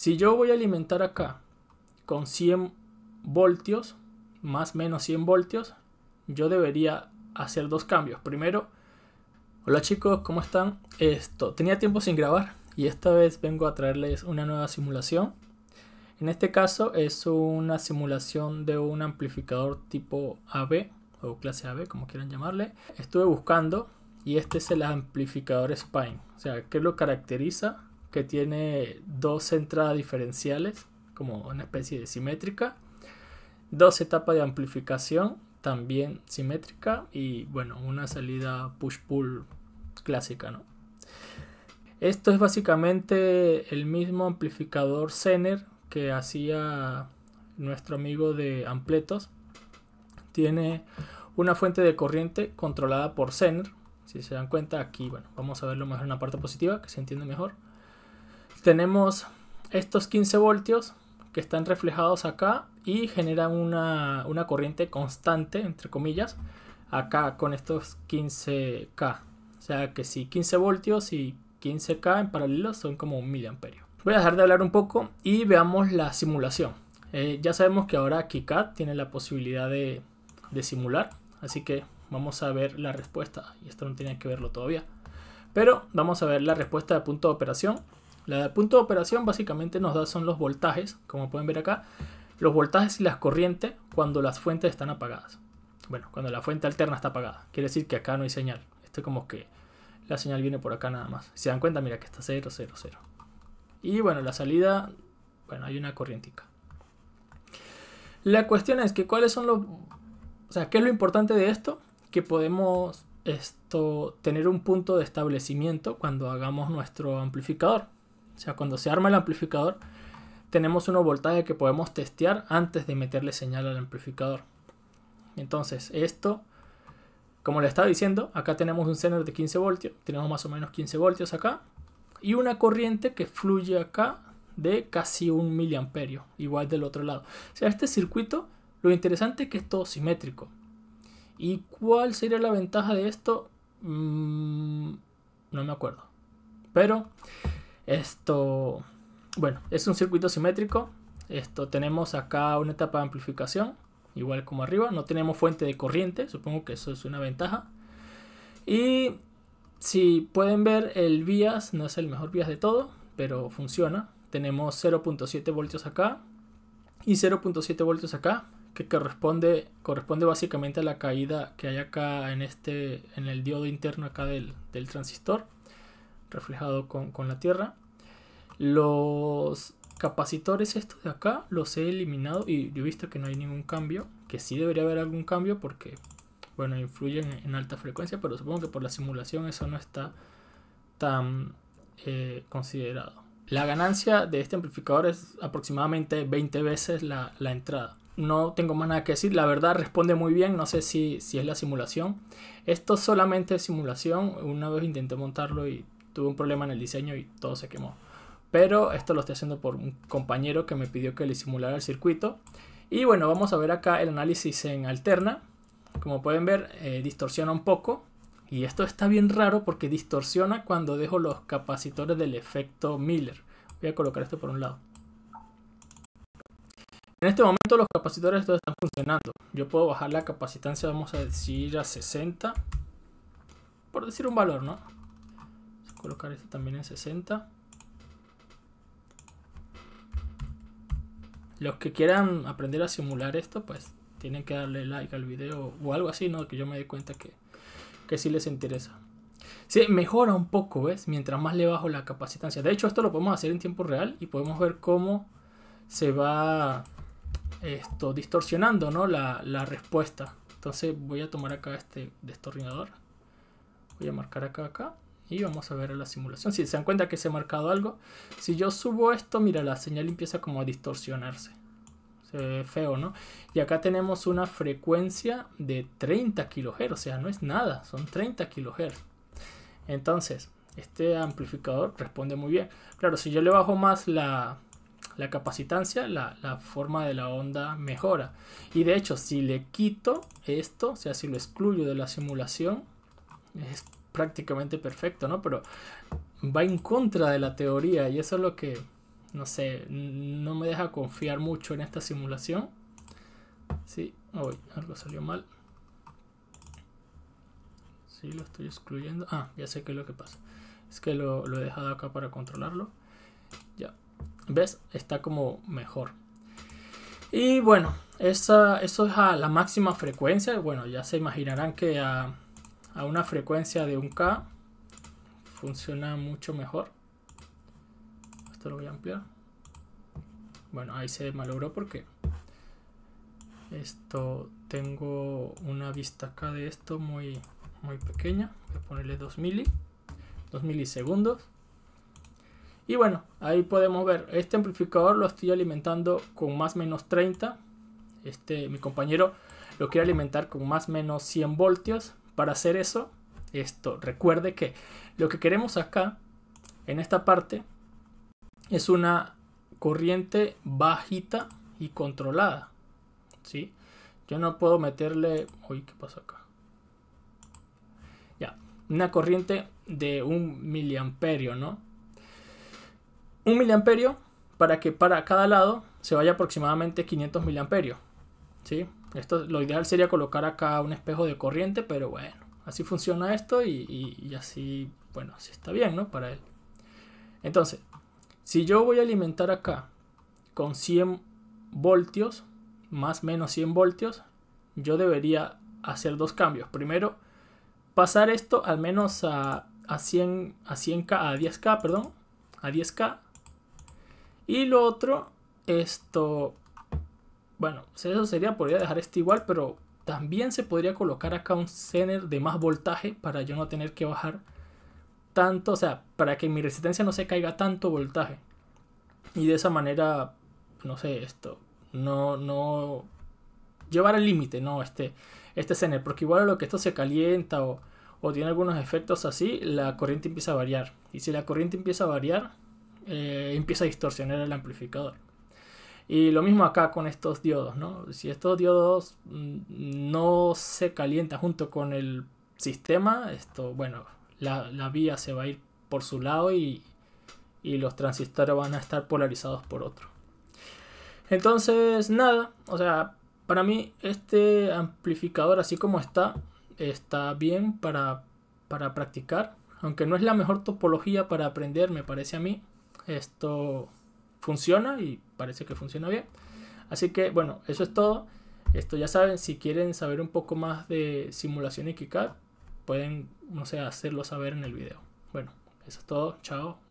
Si yo voy a alimentar acá con 100 voltios, más menos 100 voltios, yo debería hacer dos cambios. Primero, hola chicos, ¿cómo están? Esto, tenía tiempo sin grabar y esta vez vengo a traerles una nueva simulación. En este caso es una simulación de un amplificador tipo AB o clase AB, como quieran llamarle. Estuve buscando y este es el amplificador Spine. O sea, ¿qué lo caracteriza? que tiene dos entradas diferenciales, como una especie de simétrica, dos etapas de amplificación, también simétrica, y bueno, una salida push-pull clásica, ¿no? Esto es básicamente el mismo amplificador Zener que hacía nuestro amigo de Ampletos. Tiene una fuente de corriente controlada por Zener. Si se dan cuenta, aquí, bueno, vamos a verlo mejor en la parte positiva, que se entiende mejor tenemos estos 15 voltios que están reflejados acá y generan una, corriente constante, entre comillas, acá con estos 15K. O sea que si 15 voltios y 15K en paralelo son como un miliamperio. Voy a dejar de hablar un poco y veamos la simulación. Eh, ya sabemos que ahora KiCad tiene la posibilidad de, de simular, así que vamos a ver la respuesta. Y esto no tenía que verlo todavía. Pero vamos a ver la respuesta de punto de operación el punto de operación básicamente nos da son los voltajes, como pueden ver acá, los voltajes y las corrientes cuando las fuentes están apagadas. Bueno, cuando la fuente alterna está apagada. Quiere decir que acá no hay señal. Esto es como que la señal viene por acá nada más. Si se dan cuenta, mira que está 0, 0, 0. Y bueno, la salida, bueno, hay una corrientica. La cuestión es que cuáles son los... O sea, ¿qué es lo importante de esto? Que podemos esto, tener un punto de establecimiento cuando hagamos nuestro amplificador. O sea, cuando se arma el amplificador, tenemos unos voltaje que podemos testear antes de meterle señal al amplificador. Entonces, esto, como le estaba diciendo, acá tenemos un sender de 15 voltios, tenemos más o menos 15 voltios acá, y una corriente que fluye acá de casi un miliamperio, igual del otro lado. O sea, este circuito, lo interesante es que es todo simétrico. ¿Y cuál sería la ventaja de esto? Mm, no me acuerdo. Pero esto, bueno, es un circuito simétrico. Esto tenemos acá una etapa de amplificación, igual como arriba. No tenemos fuente de corriente, supongo que eso es una ventaja. Y si pueden ver, el vías no es el mejor vías de todo, pero funciona. Tenemos 0.7 voltios acá y 0.7 voltios acá, que corresponde, corresponde básicamente a la caída que hay acá en, este, en el diodo interno acá del, transistor, reflejado con, con la tierra. Los capacitores estos de acá los he eliminado y yo he visto que no hay ningún cambio, que sí debería haber algún cambio porque, bueno, influyen en alta frecuencia, pero supongo que por la simulación eso no está tan eh, considerado. La ganancia de este amplificador es aproximadamente 20 veces la, entrada. No tengo más nada que decir, la verdad responde muy bien, no sé si es la simulación. Esto solamente es simulación, una vez intenté montarlo y tuve un problema en el diseño y todo se quemó pero esto lo estoy haciendo por un compañero que me pidió que le simulara el circuito. Y bueno, vamos a ver acá el análisis en alterna. Como pueden ver, eh, distorsiona un poco. Y esto está bien raro porque distorsiona cuando dejo los capacitores del efecto Miller. Voy a colocar esto por un lado. En este momento los capacitores todos están funcionando. Yo puedo bajar la capacitancia, vamos a decir a 60. Por decir un valor, ¿no? a colocar esto también en 60. los que quieran aprender a simular esto, pues tienen que darle like al video o algo así, ¿no? Que yo me dé cuenta que, que sí les interesa. Sí, mejora un poco, ¿ves? Mientras más le bajo la capacitancia. De hecho, esto lo podemos hacer en tiempo real y podemos ver cómo se va esto distorsionando, ¿no? La, la respuesta. Entonces voy a tomar acá este destornillador. Voy a marcar acá, acá. Y vamos a ver la simulación. Si se dan cuenta que se ha marcado algo. Si yo subo esto, mira, la señal empieza como a distorsionarse. Se ve feo, ¿no? Y acá tenemos una frecuencia de 30 kHz. O sea, no es nada. Son 30 kHz. Entonces, este amplificador responde muy bien. Claro, si yo le bajo más la, capacitancia, la, la, forma de la onda mejora. Y de hecho, si le quito esto, o sea, si lo excluyo de la simulación, es prácticamente perfecto, ¿no? Pero va en contra de la teoría y eso es lo que, no sé, no me deja confiar mucho en esta simulación. Sí, hoy algo salió mal. Sí, lo estoy excluyendo. Ah, ya sé qué es lo que pasa. Es que lo, he dejado acá para controlarlo. Ya. ¿Ves? Está como mejor. Y bueno, eso es a la máxima frecuencia. Bueno, ya se imaginarán que a a una frecuencia de 1K funciona mucho mejor. Esto lo voy a ampliar. Bueno, ahí se malogró porque esto tengo una vista acá de esto muy, muy pequeña. Voy a ponerle 2 mili, 2 milisegundos. Y bueno, ahí podemos ver, este amplificador lo estoy alimentando con más menos 30. Este, mi compañero lo quiere alimentar con más menos 100 voltios, para hacer eso, esto, recuerde que lo que queremos acá, en esta parte, es una corriente bajita y controlada. ¿sí? Yo no puedo meterle... Uy, ¿qué pasa acá? Ya, una corriente de un miliamperio, ¿no? Un miliamperio para que para cada lado se vaya aproximadamente 500 miliamperios, ¿sí? lo ideal sería colocar acá un espejo de corriente, pero bueno, así funciona esto y, así, bueno, así está bien, ¿no? Para él. Entonces, si yo voy a alimentar acá con 100 voltios, más menos 100 voltios, yo debería hacer dos cambios. Primero, pasar esto al menos a, 100, a 100K, a 10K, perdón, a 10K. Y lo otro, esto, bueno, eso sería, podría dejar este igual, pero también se podría colocar acá un zener de más voltaje para yo no tener que bajar tanto, o sea, para que mi resistencia no se caiga tanto voltaje. Y de esa manera, no sé, esto, no, no, llevar al límite, no, este, este zener, porque igual a lo que esto se calienta o, tiene algunos efectos así, la corriente empieza a variar. Y si la corriente empieza a variar, eh, empieza a distorsionar el amplificador. Y lo mismo acá con estos diodos, ¿no? Si estos diodos mm, no se calienta junto con el sistema, esto, bueno, la, vía se va a ir por su lado y, los transistores van a estar polarizados por otro. Entonces, nada, o sea, para mí este amplificador así como está, está bien para, para practicar. Aunque no es la mejor topología para aprender, me parece a mí. Esto funciona y parece que funciona bien. Así que bueno, eso es todo. Esto ya saben, si quieren saber un poco más de simulación y KiCad, pueden, no sé, hacerlo saber en el video. Bueno, eso es todo. Chao.